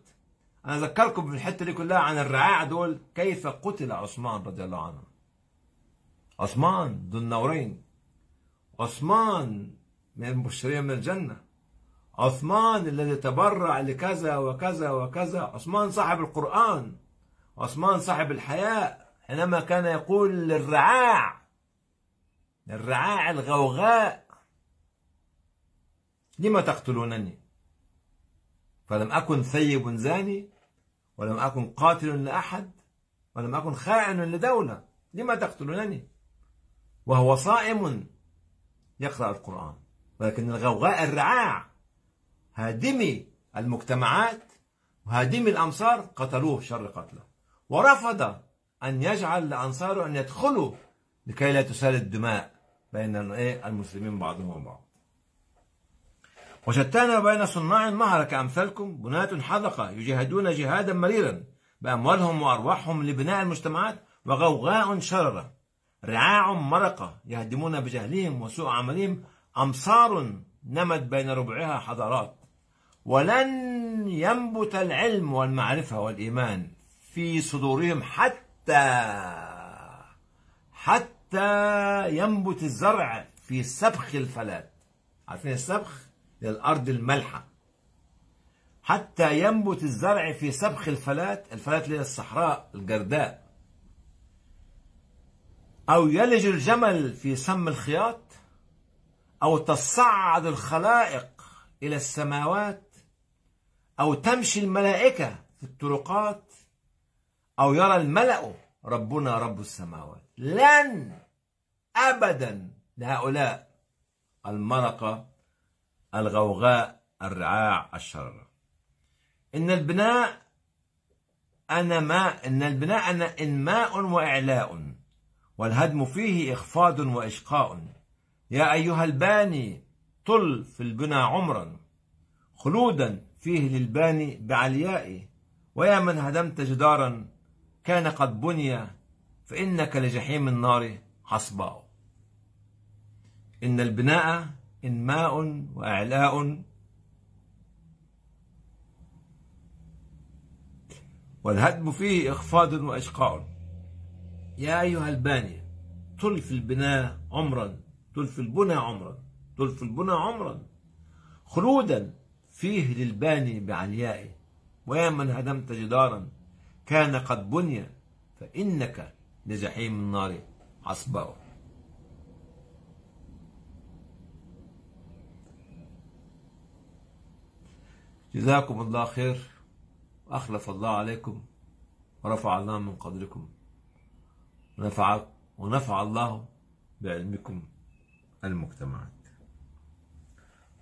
أنا أذكركم في الحتة دي كلها عن الرعاع دول كيف قتل عثمان رضي الله عنه عثمان ذو النورين عثمان من المبشرين من الجنة عثمان الذي تبرع لكذا وكذا وكذا عثمان صاحب القرآن عثمان صاحب الحياء حينما كان يقول للرعاع الرعاع الغوغاء لما تقتلونني فلم أكن ثيب زاني ولم أكن قاتل لأحد ولم أكن خائن لدولة لما تقتلونني وهو صائم يقرأ القرآن ولكن الغوغاء الرعاع هادمي المجتمعات وهادمي الأمصار قتلوه شر قتله ورفض أن يجعل لأنصاره أن يدخلوا لكي لا تسال الدماء بين إيه؟ المسلمين بعضهم بعض وشتان بين صناع المعركة أمثالكم بناة حذقة يجاهدون جهادا مريرا بأموالهم وأرواحهم لبناء المجتمعات وغوغاء شررة رعاع مرقة يهدمون بجهلهم وسوء عملهم أمصار نمت بين ربعها حضارات ولن ينبت العلم والمعرفة والإيمان في صدورهم حتى حتى ينبت الزرع في سبخ الفلات عارفين السبخ للأرض الملحة حتى ينبت الزرع في سبخ الفلات الفلات اللي هي الصحراء الجرداء أو يلج الجمل في سم الخياط أو تصعد الخلائق إلى السماوات أو تمشي الملائكة في الطرقات أو يرى الملأ ربنا رب السماوات لن أبدا لهؤلاء المرقة الغوغاء الرعاع الشررة إن البناء أنا ماء إن البناء أنا إنماء وإعلاء والهدم فيه إخفاض وإشقاء يا أيها الباني طل في البنى عمرا خلودا فيه للباني بعليائه ويا من هدمت جدارا كان قد بني فإنك لجحيم النار حصباء إن البناء إنماء وإعلاء والهدم فيه إخفاض وإشقاء يا أيها الباني تلف البناء عمرا تلف البنى عمرا تلف البنى عمرا خلودا فيه للباني بعليائه ويا من هدمت جدارا كان قد بني فإنك لجحيم النار عصبه جزاكم الله خير وأخلف الله عليكم ورفع الله من قدركم ونفع, ونفع الله بعلمكم المجتمعات